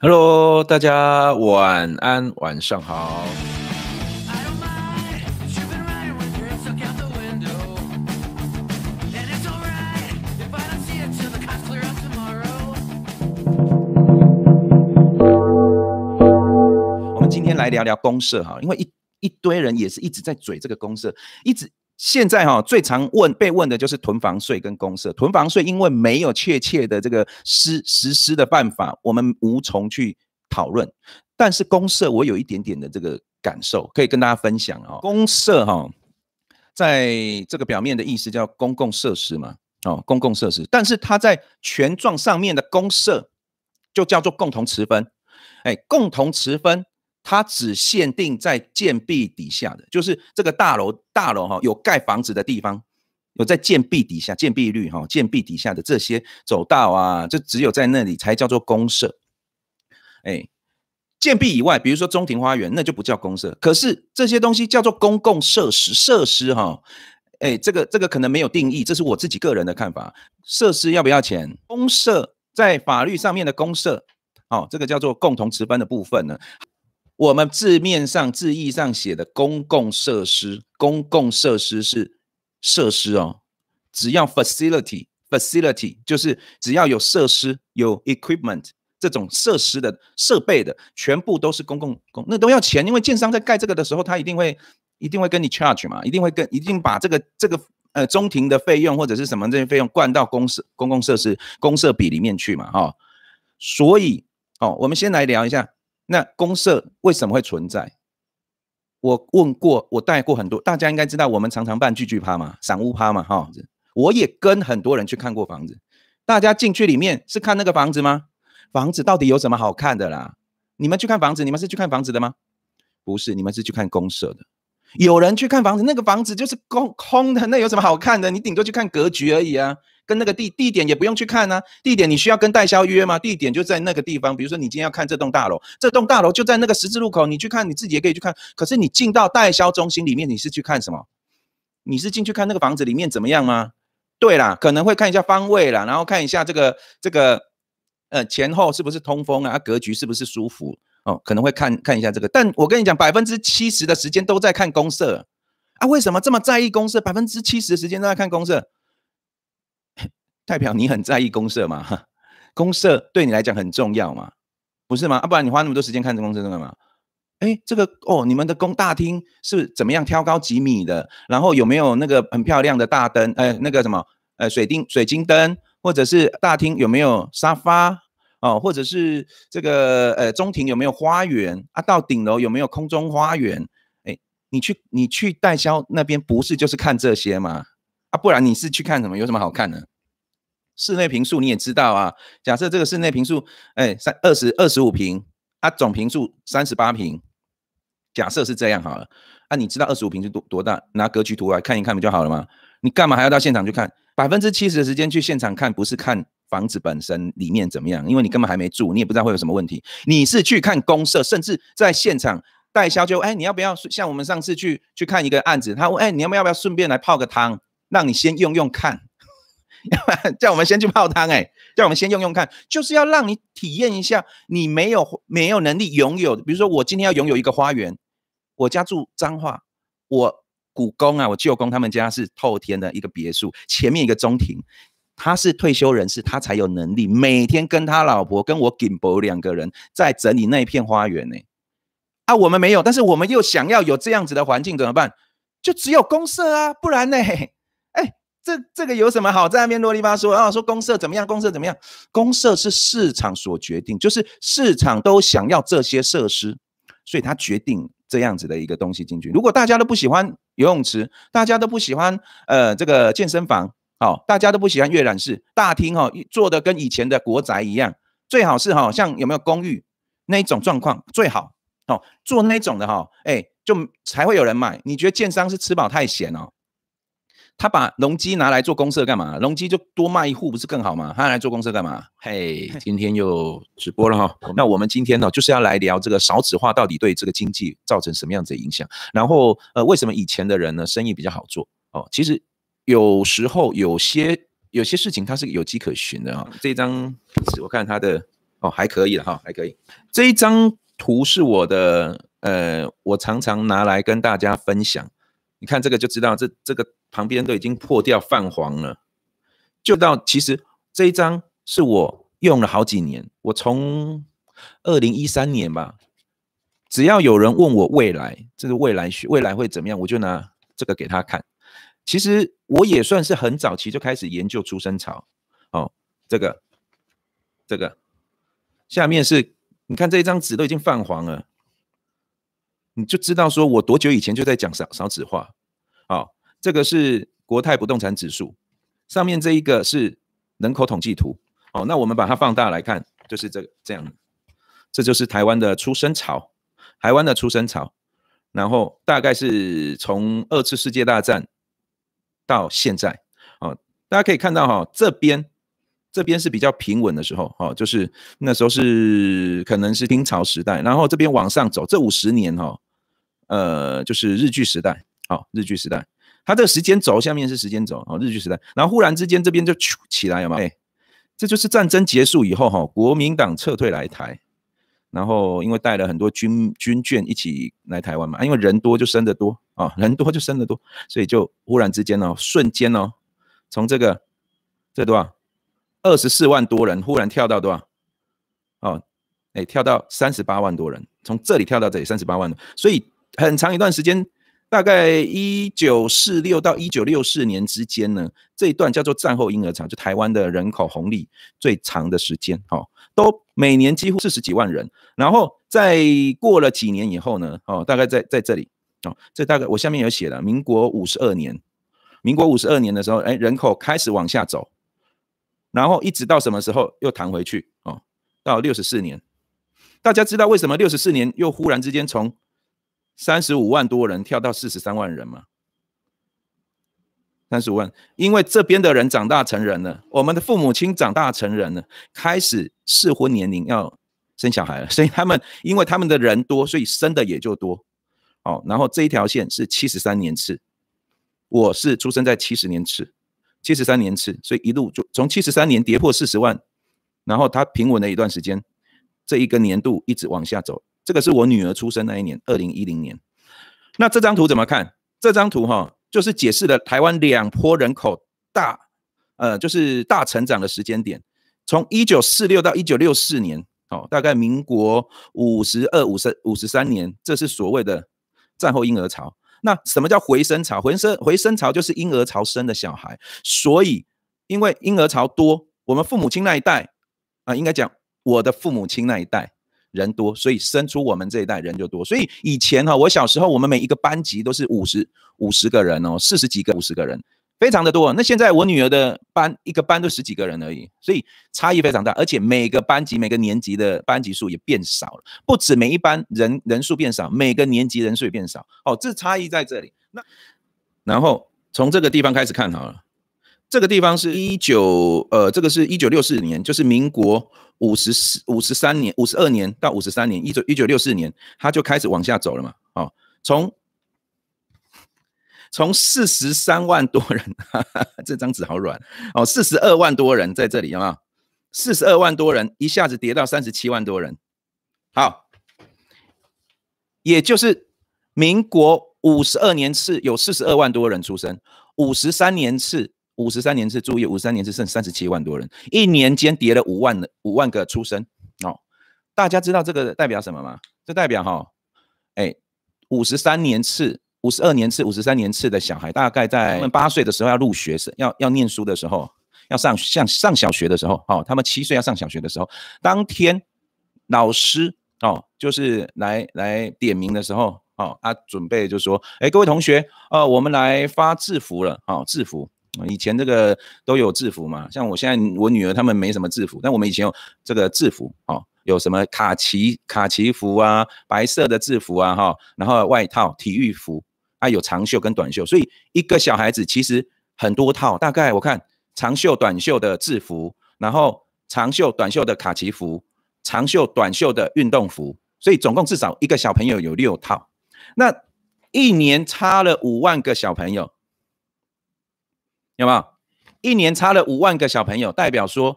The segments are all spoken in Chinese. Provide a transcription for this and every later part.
Hello，大家晚安，晚上好。我们今天来聊聊公社哈，因为一一堆人也是一直在嘴这个公社，一直。现在哈最常问被问的就是囤房税跟公社囤房税因为没有确切的这个施实施的办法，我们无从去讨论。但是公社我有一点点的这个感受可以跟大家分享啊。公社哈，在这个表面的意思叫公共设施嘛，哦公共设施。但是它在权状上面的公社就叫做共同持分，哎共同持分。它只限定在建壁底下的，就是这个大楼大楼哈，有盖房子的地方，有在建壁底下，建壁率哈，建壁底下的这些走道啊，就只有在那里才叫做公社。哎，建壁以外，比如说中庭花园，那就不叫公社。可是这些东西叫做公共设施设施哈，哎，这个这个可能没有定义，这是我自己个人的看法。设施要不要钱？公社在法律上面的公社。哦，这个叫做共同值班的部分呢。我们字面上、字义上写的公共设施，公共设施是设施哦，只要 facility，facility 就是只要有设施、有 equipment 这种设施的设备的，全部都是公共公，那都要钱，因为建商在盖这个的时候，他一定会一定会跟你 charge 嘛，一定会跟一定把这个这个呃中庭的费用或者是什么这些费用灌到公设、公共设施、公社笔里面去嘛，哈。所以，哦，我们先来聊一下。那公社为什么会存在？我问过，我带过很多，大家应该知道，我们常常办聚聚趴嘛，赏屋趴嘛，哈！我也跟很多人去看过房子，大家进去里面是看那个房子吗？房子到底有什么好看的啦？你们去看房子，你们是去看房子的吗？不是，你们是去看公社的。有人去看房子，那个房子就是空空的，那有什么好看的？你顶多去看格局而已啊。跟那个地地点也不用去看呢，地点你需要跟代销约吗？地点就在那个地方，比如说你今天要看这栋大楼，这栋大楼就在那个十字路口，你去看你自己也可以去看。可是你进到代销中心里面，你是去看什么？你是进去看那个房子里面怎么样吗？对啦，可能会看一下方位啦，然后看一下这个这个呃前后是不是通风啊，格局是不是舒服哦，可能会看看一下这个。但我跟你讲，百分之七十的时间都在看公社啊，为什么这么在意公社？百分之七十的时间都在看公社。代表你很在意公社嘛？公社对你来讲很重要嘛？不是吗？啊，不然你花那么多时间看这公社干嘛？哎，这个哦，你们的公大厅是怎么样挑高几米的？然后有没有那个很漂亮的大灯？哎，那个什么？呃，水晶水晶灯，或者是大厅有没有沙发？哦，或者是这个呃中庭有没有花园？啊，到顶楼有没有空中花园？哎，你去你去代销那边不是就是看这些吗？啊，不然你是去看什么？有什么好看的？室内平数你也知道啊，假设这个室内平数，哎，三二十二十五平，啊，总平数三十八平，假设是这样好了。啊，你知道二十五平是多多大？拿格局图来看一看不就好了吗？你干嘛还要到现场去看？百分之七十的时间去现场看，不是看房子本身里面怎么样，因为你根本还没住，你也不知道会有什么问题。你是去看公社，甚至在现场带销就，哎，你要不要像我们上次去去看一个案子？他问，哎，你要不要不要顺便来泡个汤，让你先用用看。叫我们先去泡汤，哎，叫我们先用用看，就是要让你体验一下你没有没有能力拥有的。比如说，我今天要拥有一个花园，我家住彰化，我姑公啊，我舅公他们家是透天的一个别墅，前面一个中庭，他是退休人士，他才有能力每天跟他老婆跟我景博两个人在整理那一片花园呢。啊，我们没有，但是我们又想要有这样子的环境，怎么办？就只有公社啊，不然呢？哎。这这个有什么好？在那边啰里吧嗦啊，说公社怎么样？公社怎么样？公社是市场所决定，就是市场都想要这些设施，所以他决定这样子的一个东西进去。如果大家都不喜欢游泳池，大家都不喜欢呃这个健身房，好，大家都不喜欢阅览室大厅，哈，做的跟以前的国宅一样，最好是哈，像有没有公寓那一种状况最好，好做那种的哈，哎，就才会有人买。你觉得建商是吃饱太闲了？他把农机拿来做公社干嘛？农机就多卖一户不是更好吗？他来做公社干嘛？嘿，今天又直播了哈。那我们今天呢，就是要来聊这个少子化到底对这个经济造成什么样子的影响。然后呃，为什么以前的人呢，生意比较好做？哦，其实有时候有些有些事情它是有迹可循的啊。这张纸我看它的哦，还可以了哈，还可以。这一张图是我的呃，我常常拿来跟大家分享。你看这个就知道，这这个旁边都已经破掉、泛黄了。就到其实这一张是我用了好几年，我从二零一三年吧，只要有人问我未来，这是未来学，未来会怎么样，我就拿这个给他看。其实我也算是很早期就开始研究出生潮，哦，这个这个，下面是你看这一张纸都已经泛黄了。你就知道，说我多久以前就在讲少少子化，好，这个是国泰不动产指数，上面这一个是人口统计图，哦，那我们把它放大来看，就是这这样，这就是台湾的出生潮，台湾的出生潮，然后大概是从二次世界大战到现在，哦，大家可以看到哈，这边这边是比较平稳的时候，哦，就是那时候是可能是清朝时代，然后这边往上走，这五十年哈。呃，就是日据时代，好，日据时代，它这个时间轴下面是时间轴啊，日据时代，然后忽然之间这边就起来了嘛，哎，这就是战争结束以后哈，国民党撤退来台，然后因为带了很多军军眷一起来台湾嘛，因为人多就生得多啊，人多就生得多，所以就忽然之间哦，瞬间哦，从这个这多少二十四万多人忽然跳到多少哦，哎，跳到三十八万多人，从这里跳到这里三十八万，所以。很长一段时间，大概一九四六到一九六四年之间呢，这一段叫做战后婴儿潮，就台湾的人口红利最长的时间，哦，都每年几乎四十几万人。然后在过了几年以后呢，哦，大概在在这里，哦，这大概我下面有写了，民国五十二年，民国五十二年的时候，哎，人口开始往下走，然后一直到什么时候又弹回去？哦，到六十四年，大家知道为什么六十四年又忽然之间从？三十五万多人跳到四十三万人嘛，三十万，因为这边的人长大成人了，我们的父母亲长大成人了，开始适婚年龄要生小孩了，所以他们因为他们的人多，所以生的也就多。哦，然后这一条线是七十三年次，我是出生在七十年次，七十三年次，所以一路就从七十三年跌破四十万，然后它平稳了一段时间，这一个年度一直往下走。这个是我女儿出生那一年，二零一零年。那这张图怎么看？这张图哈，就是解释了台湾两波人口大，呃，就是大成长的时间点。从一九四六到一九六四年，哦，大概民国五十二、五十五、十三年，这是所谓的战后婴儿潮。那什么叫回声潮？回声回声潮就是婴儿潮生的小孩。所以，因为婴儿潮多，我们父母亲那一代啊，应该讲我的父母亲那一代。人多，所以生出我们这一代人就多。所以以前哈，我小时候，我们每一个班级都是五十五十个人哦，四十几个、五十个人，非常的多。那现在我女儿的班，一个班都十几个人而已，所以差异非常大。而且每个班级、每个年级的班级数也变少了，不止每一班人人数变少，每个年级人数也变少。哦，这差异在这里。那然后从这个地方开始看好了。这个地方是一九呃，这个是一九六四年，就是民国五十四、五十三年、五十二年到五十三年，一九一九六四年，它就开始往下走了嘛。哦，从从四十三万多人，这张纸好软哦，四十二万多人在这里，有没有？四十二万多人一下子跌到三十七万多人。好，也就是民国五十二年次有四十二万多人出生，五十三年次。五十三年次，注意，五十三年次剩三十七万多人，一年间跌了五万五万个出生。哦，大家知道这个代表什么吗？这代表哈，哎，五十三年次、五十二年次、五十三年次的小孩，大概在他们八岁的时候要入学，是要要念书的时候，要上像上小学的时候，好，他们七岁要上小学的时候，当天老师哦，就是来来点名的时候，哦，他准备就说，哎，各位同学，呃，我们来发制服了，哦，制服。以前这个都有制服嘛，像我现在我女儿他们没什么制服，但我们以前有这个制服，哦，有什么卡其卡其服啊，白色的制服啊，哈，然后外套、体育服，啊，有长袖跟短袖，所以一个小孩子其实很多套，大概我看长袖、短袖的制服，然后长袖、短袖的卡其服，长袖、短袖的运动服，所以总共至少一个小朋友有六套，那一年差了五万个小朋友。有没有一年差了五万个小朋友，代表说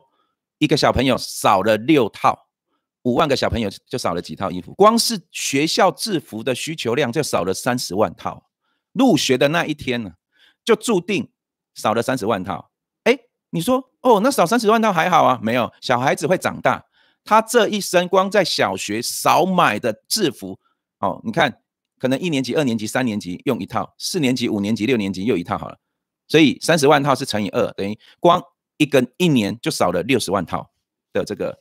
一个小朋友少了六套，五万个小朋友就少了几套衣服。光是学校制服的需求量就少了三十万套。入学的那一天呢，就注定少了三十万套。哎，你说哦，那少三十万套还好啊？没有，小孩子会长大，他这一生光在小学少买的制服，哦，你看可能一年级、二年级、三年级用一套，四年级、五年级、六年级又一套好了。所以三十万套是乘以二，等于光一根一年就少了六十万套的这个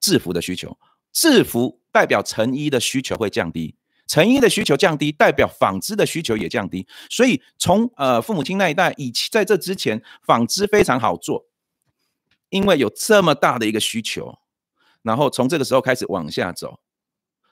制服的需求。制服代表成衣的需求会降低，成衣的需求降低代表纺织的需求也降低。所以从呃父母亲那一代以前，在这之前，纺织非常好做，因为有这么大的一个需求。然后从这个时候开始往下走，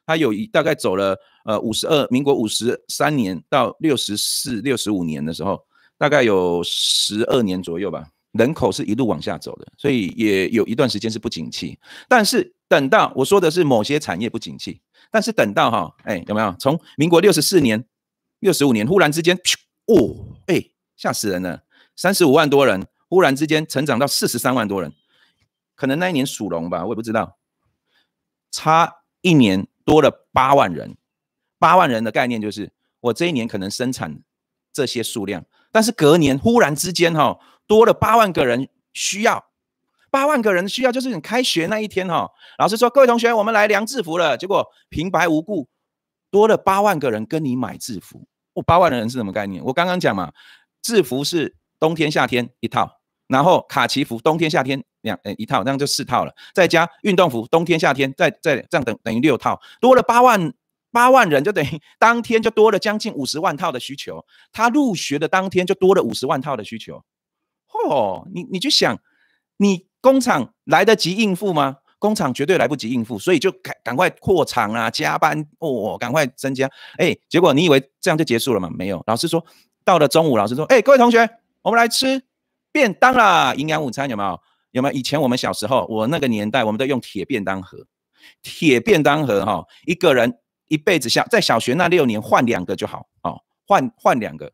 它有一大概走了呃五十二，民国五十三年到六十四、六十五年的时候。大概有十二年左右吧，人口是一路往下走的，所以也有一段时间是不景气。但是等到我说的是某些产业不景气，但是等到哈，哎，有没有从民国六十四年、六十五年忽然之间，哦，哎，吓死人了，三十五万多人忽然之间成长到四十三万多人，可能那一年属龙吧，我也不知道，差一年多了八万人，八万人的概念就是我这一年可能生产这些数量。但是隔年忽然之间哈多了八万个人需要，八万个人需要就是你开学那一天哈，老师说各位同学我们来量制服了，结果平白无故多了八万个人跟你买制服，我八万的人是什么概念？我刚刚讲嘛，制服是冬天夏天一套，然后卡其服冬天夏天两呃一套，那样就四套了，再加运动服冬天夏天再再这样等等于六套，多了八万。八万人就等于当天就多了将近五十万套的需求，他入学的当天就多了五十万套的需求。嚯，你你去想，你工厂来得及应付吗？工厂绝对来不及应付，所以就赶赶快扩厂啊，加班哦，赶快增加。哎，结果你以为这样就结束了吗？没有，老师说到了中午，老师说，哎，各位同学，我们来吃便当啦，营养午餐有没有？有没有？以前我们小时候，我那个年代，我们都用铁便当盒，铁便当盒哈，一个人。一辈子小在小学那六年换两个就好哦，换换两个，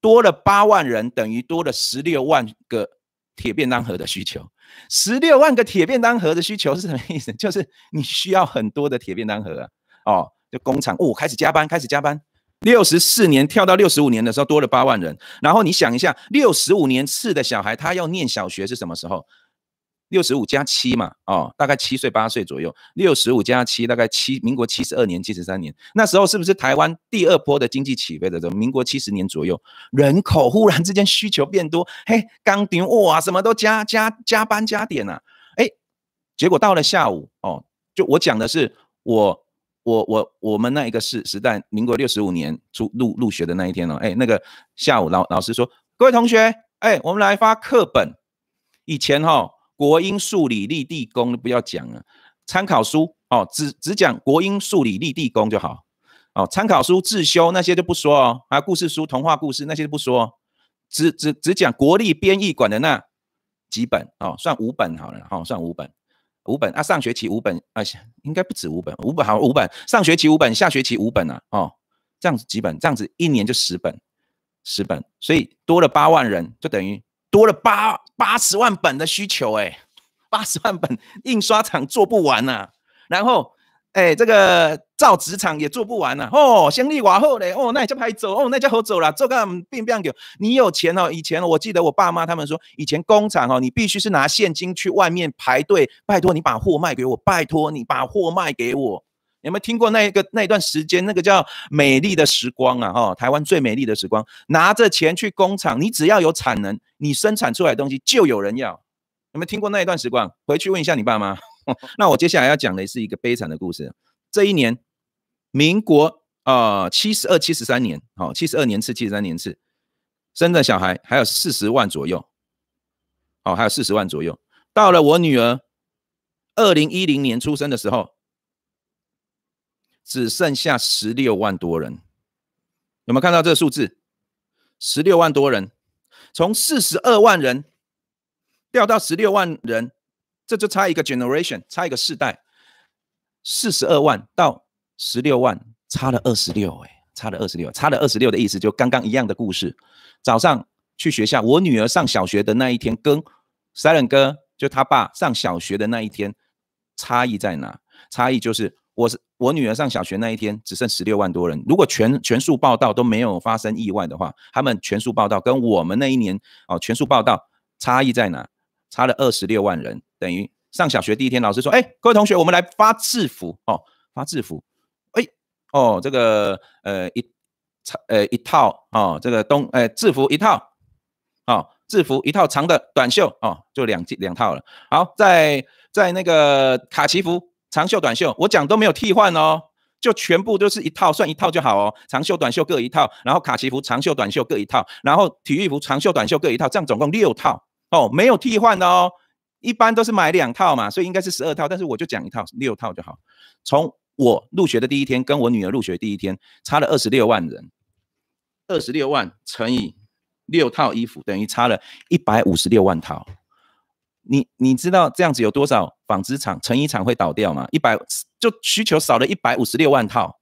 多了八万人等于多了十六万个铁便当盒的需求。十六万个铁便当盒的需求是什么意思？就是你需要很多的铁便当盒啊！哦，就工厂哦开始加班，开始加班。六十四年跳到六十五年的时候多了八万人，然后你想一下，六十五年次的小孩他要念小学是什么时候？六十五加七嘛，哦，大概七岁八岁左右。六十五加七，大概七民国七十二年七十三年，那时候是不是台湾第二波的经济起飞的时候？民国七十年左右，人口忽然之间需求变多，嘿，岗顶哇，什么都加加加班加点呐，哎，结果到了下午哦，就我讲的是我我我我们那一个时时代，民国六十五年出入入学的那一天哦，哎，那个下午老老师说，各位同学，哎，我们来发课本，以前哈，国英数理立地功，不要讲了。参考书哦，只只讲国英数理立地功就好。哦，参考书自修那些就不说哦，啊，故事书、童话故事那些就不说，只只只讲国立编译馆的那几本哦，算五本好了，好算五本，五本啊。上学期五本，哎，应该不止五本，五本好，五本上学期五本，下学期五本啊，哦，这样子几本，这样子一年就十本，十本，所以多了八万人，就等于。多了八八十万本的需求，哎，八十万本印刷厂做不完呐，然后，哎，这个造纸厂也做不完呐，哦，先立瓦后嘞，哦，那家拍走，哦，那家好走了，这个变变掉，你有钱哦，以前我记得我爸妈他们说，以前工厂哦，你必须是拿现金去外面排队，拜托你把货卖给我，拜托你把货卖给我。有没有听过那一个那段时间那个叫美丽的时光啊？哈，台湾最美丽的时光，拿着钱去工厂，你只要有产能，你生产出来东西就有人要。有没有听过那一段时光？回去问一下你爸妈。那我接下来要讲的是一个悲惨的故事。这一年，民国啊七十二七十三年，好，七十二年次七十三年次，生的小孩还有四十万左右，哦，还有四十万左右。到了我女儿二零一零年出生的时候。只剩下十六万多人，有没有看到这个数字？十六万多人，从四十二万人掉到十六万人，这就差一个 generation，差一个世代。四十二万到十六万，差了二十六，哎，差了二十六，差了二十六的意思，就刚刚一样的故事。早上去学校，我女儿上小学的那一天，跟 Siren 哥就他爸上小学的那一天，差异在哪？差异就是。我是我女儿上小学那一天，只剩十六万多人。如果全全数报道都没有发生意外的话，他们全数报道跟我们那一年哦全数报道差异在哪？差了二十六万人，等于上小学第一天，老师说：“哎，各位同学，我们来发制服哦，发制服。哎，哦，这个呃一呃一套哦，这个冬呃制服一套，哦制服一套长的短袖哦，就两件两套了。好，在在那个卡其服。”长袖短袖，我讲都没有替换哦，就全部都是一套算一套就好哦。长袖短袖各一套，然后卡其服长袖短袖各一套，然后体育服长袖短袖各一套，这样总共六套哦，没有替换的哦。一般都是买两套嘛，所以应该是十二套，但是我就讲一套六套就好。从我入学的第一天跟我女儿入学第一天差了二十六万人，二十六万乘以六套衣服等于差了一百五十六万套。你你知道这样子有多少纺织厂、成衣厂会倒掉吗？一百就需求少了一百五十六万套，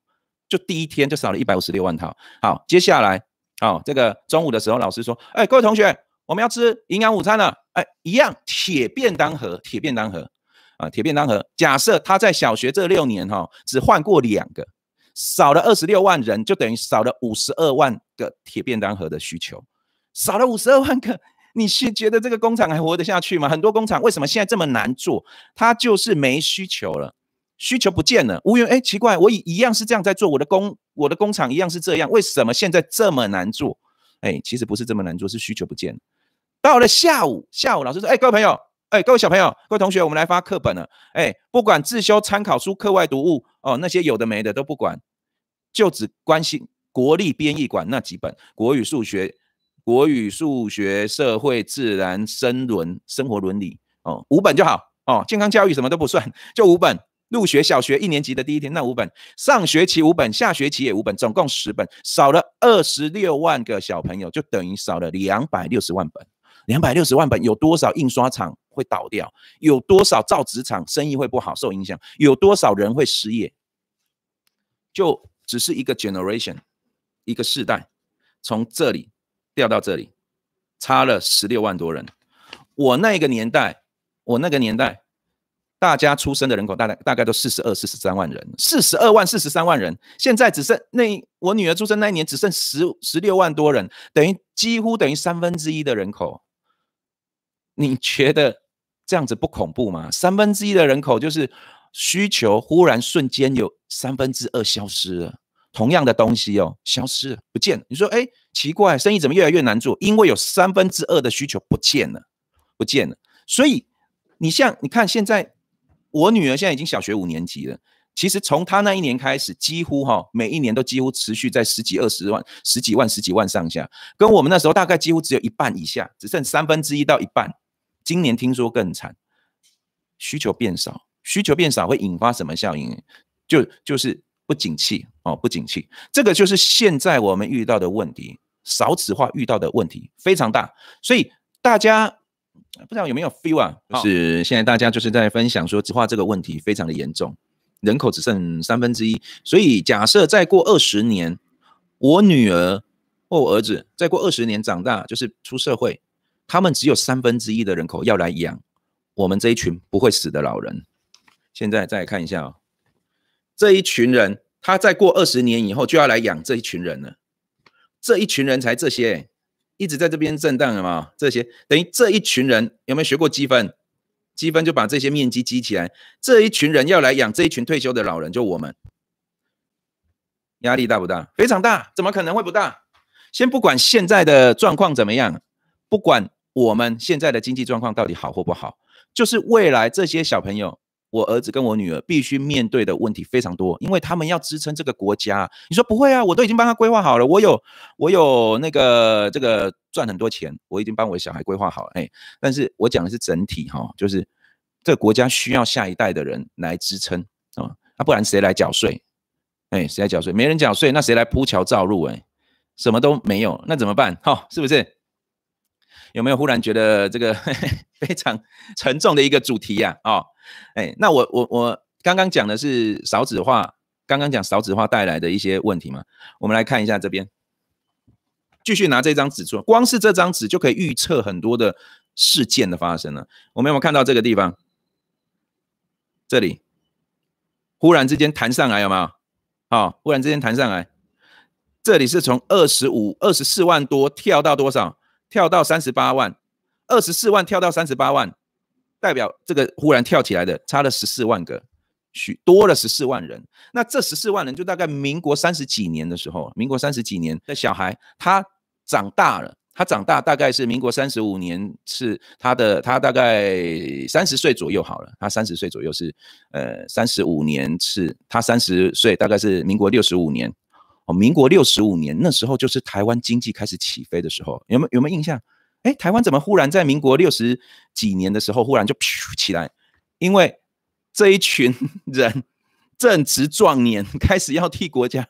就第一天就少了一百五十六万套。好，接下来，好，这个中午的时候，老师说，哎，各位同学，我们要吃营养午餐了。哎，一样铁便当盒，铁便当盒啊，铁便当盒。假设他在小学这六年哈，只换过两个，少了二十六万人，就等于少了五十二万个铁便当盒的需求，少了五十二万个。你是觉得这个工厂还活得下去吗？很多工厂为什么现在这么难做？它就是没需求了，需求不见了，无缘。哎，奇怪，我一样是这样在做，我的工，我的工厂一样是这样，为什么现在这么难做？哎，其实不是这么难做，是需求不见了。到了下午，下午老师说：“哎，各位朋友，哎，各位小朋友，各位同学，我们来发课本了。哎，不管自修参考书、课外读物，哦，那些有的没的都不管，就只关心国立编译馆那几本国语、数学。”国语、数学、社会、自然、生伦、生活伦理，哦，五本就好，哦，健康教育什么都不算，就五本。入学小学一年级的第一天，那五本，上学期五本，下学期也五本，总共十本。少了二十六万个小朋友，就等于少了两百六十万本。两百六十万本有多少印刷厂会倒掉？有多少造纸厂生意会不好受影响？有多少人会失业？就只是一个 generation，一个世代，从这里。掉到这里，差了十六万多人。我那个年代，我那个年代，大家出生的人口大概大概都四十二、四十三万人，四十二万、四十三万人。现在只剩那我女儿出生那一年，只剩十十六万多人，等于几乎等于三分之一的人口。你觉得这样子不恐怖吗？三分之一的人口就是需求忽然瞬间有三分之二消失了。同样的东西哦，消失了，不见了。你说，哎，奇怪，生意怎么越来越难做？因为有三分之二的需求不见了，不见了。所以你像，你看，现在我女儿现在已经小学五年级了。其实从她那一年开始，几乎哈，每一年都几乎持续在十几二十万、十几万、十几万上下。跟我们那时候大概几乎只有一半以下，只剩三分之一到一半。今年听说更惨，需求变少，需求变少会引发什么效应？就就是。不景气哦，不景气，这个就是现在我们遇到的问题，少子化遇到的问题非常大。所以大家不知道有没有 feel 啊？就是现在大家就是在分享说，子化这个问题非常的严重，人口只剩三分之一。所以假设再过二十年，我女儿或我儿子再过二十年长大，就是出社会，他们只有三分之一的人口要来养我们这一群不会死的老人。现在再看一下哦。这一群人，他再过二十年以后就要来养这一群人了。这一群人才这些，一直在这边震荡了嘛？这些等于这一群人有没有学过积分？积分就把这些面积积起来。这一群人要来养这一群退休的老人，就我们压力大不大？非常大，怎么可能会不大？先不管现在的状况怎么样，不管我们现在的经济状况到底好或不好，就是未来这些小朋友。我儿子跟我女儿必须面对的问题非常多，因为他们要支撑这个国家。你说不会啊？我都已经帮他规划好了，我有我有那个这个赚很多钱，我已经帮我的小孩规划好了。哎，但是我讲的是整体哈，就是这个国家需要下一代的人来支撑啊，那不然谁来缴税？哎，谁来缴税？没人缴税，那谁来铺桥造路？哎，什么都没有，那怎么办？哦，是不是？有没有忽然觉得这个 非常沉重的一个主题呀？哦，哎，那我我我刚刚讲的是少子化，刚刚讲少子化带来的一些问题嘛？我们来看一下这边，继续拿这张纸做，光是这张纸就可以预测很多的事件的发生了。我们有没有看到这个地方？这里忽然之间弹上来有没有？好，忽然之间弹上来，这里是从二十五二十四万多跳到多少？跳到三十八万，二十四万跳到三十八万，代表这个忽然跳起来的差了十四万个，许多了十四万人。那这十四万人就大概民国三十几年的时候，民国三十几年的小孩，他长大了，他长大大概是民国三十五年是他的，他大概三十岁左右好了，他三十岁左右是呃三十五年是他三十岁，大概是民国六十五年。哦，民国六十五年那时候就是台湾经济开始起飞的时候，有没有有没有印象？哎，台湾怎么忽然在民国六十几年的时候忽然就起来？因为这一群人正值壮年，开始要替国家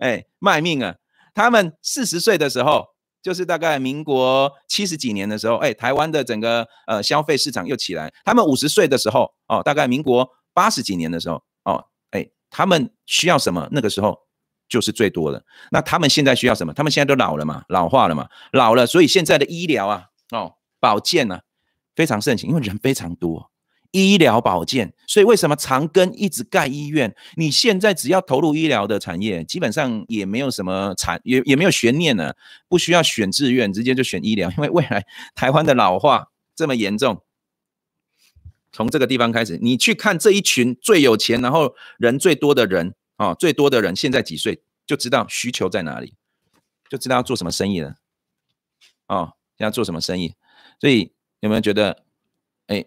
哎卖命啊！他们四十岁的时候，就是大概民国七十几年的时候，哎，台湾的整个呃消费市场又起来。他们五十岁的时候，哦，大概民国八十几年的时候，哦，哎，他们需要什么那个时候？就是最多的。那他们现在需要什么？他们现在都老了嘛，老化了嘛，老了，所以现在的医疗啊，哦，保健啊，非常盛行，因为人非常多，医疗保健。所以为什么长庚一直盖医院？你现在只要投入医疗的产业，基本上也没有什么产，也也没有悬念了，不需要选志愿，直接就选医疗，因为未来台湾的老化这么严重，从这个地方开始，你去看这一群最有钱，然后人最多的人。哦，最多的人现在几岁就知道需求在哪里，就知道要做什么生意了。哦，要做什么生意？所以有没有觉得，哎，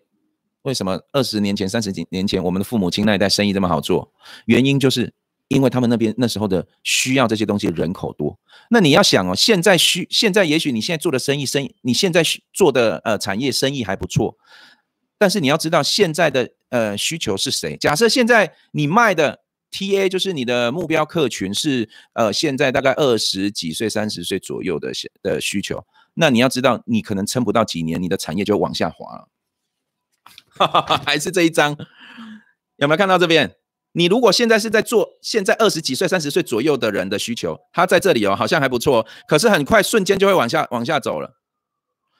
为什么二十年前三十几年前我们的父母亲那一代生意这么好做？原因就是因为他们那边那时候的需要这些东西人口多。那你要想哦，现在需现在也许你现在做的生意生意，你现在做的呃产业生意还不错，但是你要知道现在的呃需求是谁？假设现在你卖的。T A 就是你的目标客群是呃，现在大概二十几岁、三十岁左右的需需求。那你要知道，你可能撑不到几年，你的产业就往下滑了。还是这一张，有没有看到这边？你如果现在是在做现在二十几岁、三十岁左右的人的需求，他在这里哦，好像还不错。可是很快瞬间就会往下往下走了。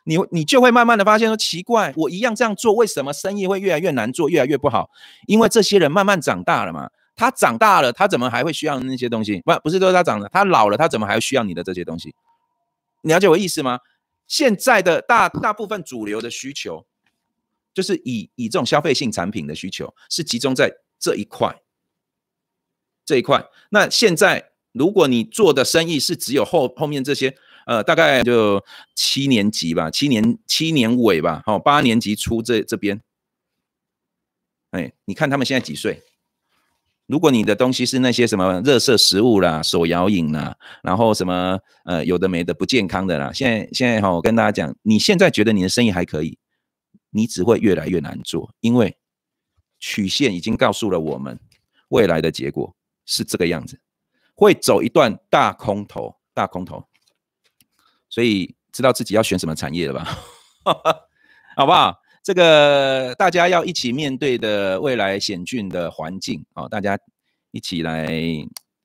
你你就会慢慢的发现说，奇怪，我一样这样做，为什么生意会越来越难做，越来越不好？因为这些人慢慢长大了嘛。他长大了，他怎么还会需要那些东西？不，不是都是他长了，他老了，他怎么还需要你的这些东西？你了解我意思吗？现在的大大部分主流的需求，就是以以这种消费性产品的需求，是集中在这一块，这一块。那现在如果你做的生意是只有后后面这些，呃，大概就七年级吧，七年七年尾吧，好，八年级初这这边。哎，你看他们现在几岁？如果你的东西是那些什么热色食物啦、手摇饮啦，然后什么呃有的没的不健康的啦，现在现在哈，我跟大家讲，你现在觉得你的生意还可以，你只会越来越难做，因为曲线已经告诉了我们未来的结果是这个样子，会走一段大空头，大空头，所以知道自己要选什么产业了吧，好不好？这个大家要一起面对的未来险峻的环境啊，大家一起来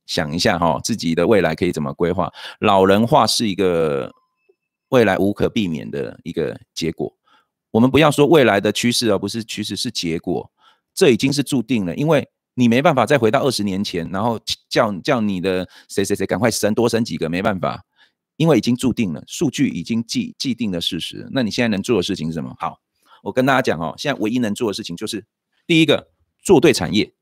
想一下哈，自己的未来可以怎么规划？老人化是一个未来无可避免的一个结果。我们不要说未来的趋势，而不是趋势是结果，这已经是注定了。因为你没办法再回到二十年前，然后叫叫你的谁谁谁赶快生多生几个，没办法，因为已经注定了，数据已经既既定的事实。那你现在能做的事情是什么？好。我跟大家讲哦，现在唯一能做的事情就是，第一个做对产业，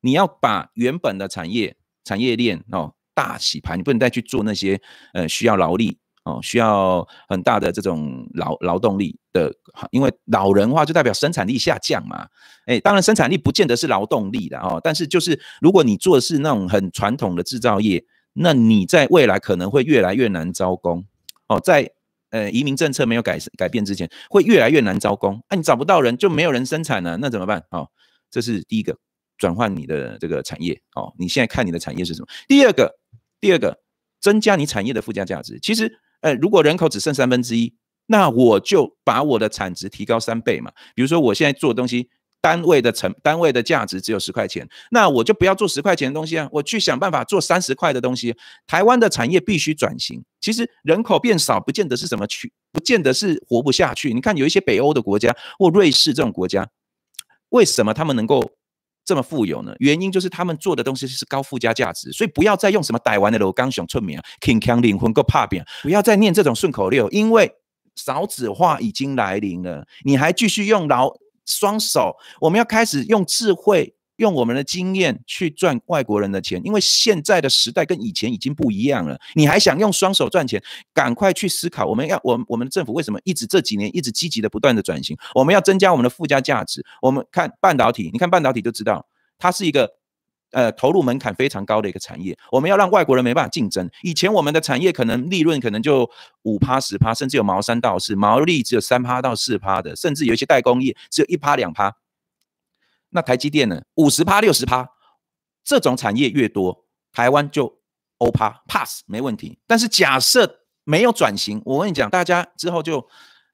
你要把原本的产业产业链哦大洗牌，你不能再去做那些呃需要劳力哦需要很大的这种劳劳动力的，因为老人化就代表生产力下降嘛。哎，当然生产力不见得是劳动力的哦，但是就是如果你做的是那种很传统的制造业，那你在未来可能会越来越难招工哦，在。呃，移民政策没有改改变之前，会越来越难招工。哎，你找不到人，就没有人生产了，那怎么办？哦，这是第一个，转换你的这个产业哦。你现在看你的产业是什么？第二个，第二个，增加你产业的附加价值。其实，呃，如果人口只剩三分之一，那我就把我的产值提高三倍嘛。比如说，我现在做东西。单位的成单位的价值只有十块钱，那我就不要做十块钱的东西啊！我去想办法做三十块的东西。台湾的产业必须转型。其实人口变少，不见得是什么去，不见得是活不下去。你看有一些北欧的国家或瑞士这种国家，为什么他们能够这么富有呢？原因就是他们做的东西是高附加价值。所以不要再用什么台湾的楼刚雄出名，King Kong 灵魂够怕扁，不要再念这种顺口溜，因为少子化已经来临了，你还继续用劳。双手，我们要开始用智慧、用我们的经验去赚外国人的钱，因为现在的时代跟以前已经不一样了。你还想用双手赚钱？赶快去思考，我们要我我们的政府为什么一直这几年一直积极的不断的转型？我们要增加我们的附加价值。我们看半导体，你看半导体就知道，它是一个。呃，投入门槛非常高的一个产业，我们要让外国人没办法竞争。以前我们的产业可能利润可能就五趴十趴，甚至有毛三到四毛利，只有三趴到四趴的，甚至有一些代工业只有一趴两趴。那台积电呢？五十趴六十趴，这种产业越多，台湾就欧趴 pass 没问题。但是假设没有转型，我跟你讲，大家之后就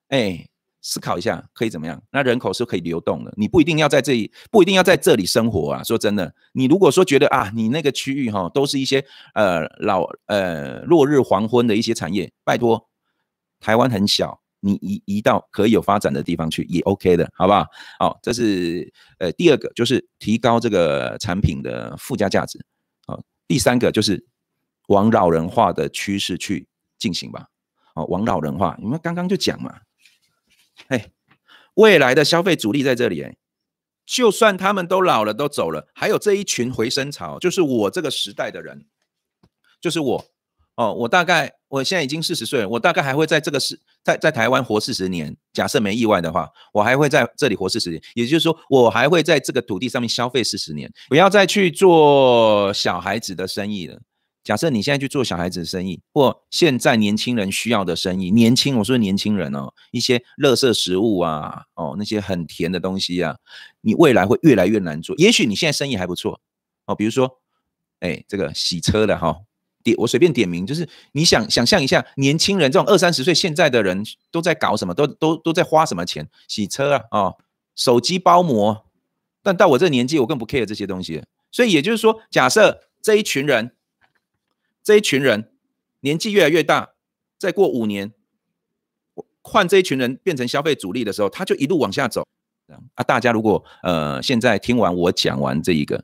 哎。思考一下可以怎么样？那人口是可以流动的，你不一定要在这里，不一定要在这里生活啊。说真的，你如果说觉得啊，你那个区域哈都是一些呃老呃落日黄昏的一些产业，拜托，台湾很小，你移移到可以有发展的地方去也 OK 的，好不好？好，这是呃第二个，就是提高这个产品的附加价值。好，第三个就是往老人化的趋势去进行吧。好，往老人化，你们刚刚就讲嘛。嘿，未来的消费主力在这里哎，就算他们都老了都走了，还有这一群回声潮，就是我这个时代的人，就是我哦，我大概我现在已经四十岁了，我大概还会在这个世在在台湾活四十年，假设没意外的话，我还会在这里活四十年，也就是说，我还会在这个土地上面消费四十年，不要再去做小孩子的生意了。假设你现在去做小孩子的生意，或现在年轻人需要的生意，年轻我说年轻人哦，一些乐色食物啊，哦那些很甜的东西啊，你未来会越来越难做。也许你现在生意还不错，哦，比如说，哎这个洗车的哈，点我随便点名，就是你想想象一下，年轻人这种二三十岁现在的人都在搞什么，都都都在花什么钱？洗车啊，哦手机包膜，但到我这年纪，我更不 care 这些东西。所以也就是说，假设这一群人。这一群人年纪越来越大，再过五年，换这一群人变成消费主力的时候，他就一路往下走。啊，大家如果呃现在听完我讲完这一个，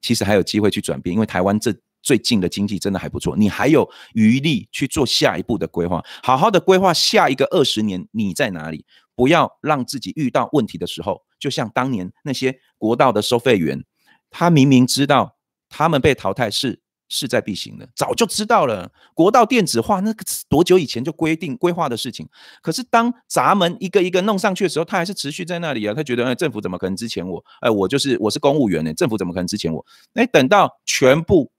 其实还有机会去转变，因为台湾这最近的经济真的还不错，你还有余力去做下一步的规划，好好的规划下一个二十年你在哪里？不要让自己遇到问题的时候，就像当年那些国道的收费员，他明明知道他们被淘汰是。势在必行的，早就知道了。国道电子化那个多久以前就规定规划的事情，可是当咱们一个一个弄上去的时候，他还是持续在那里啊。他觉得，哎，政府怎么可能支持我？哎，我就是我是公务员呢，政府怎么可能支持我？那等到全部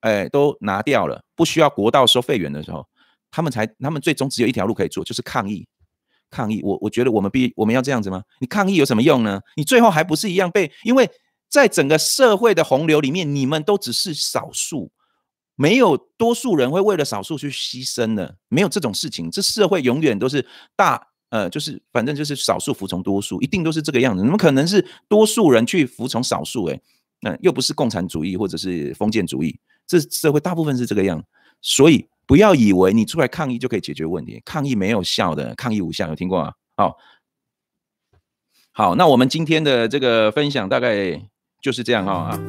哎都拿掉了，不需要国道收费员的时候，他们才他们最终只有一条路可以做，就是抗议。抗议，我我觉得我们必我们要这样子吗？你抗议有什么用呢？你最后还不是一样被因为。在整个社会的洪流里面，你们都只是少数，没有多数人会为了少数去牺牲的，没有这种事情。这社会永远都是大，呃，就是反正就是少数服从多数，一定都是这个样子。怎么可能是多数人去服从少数？哎，那又不是共产主义或者是封建主义，这社会大部分是这个样。所以不要以为你出来抗议就可以解决问题，抗议没有效的，抗议无效，有听过吗？好，好，那我们今天的这个分享大概。就是这样哈啊。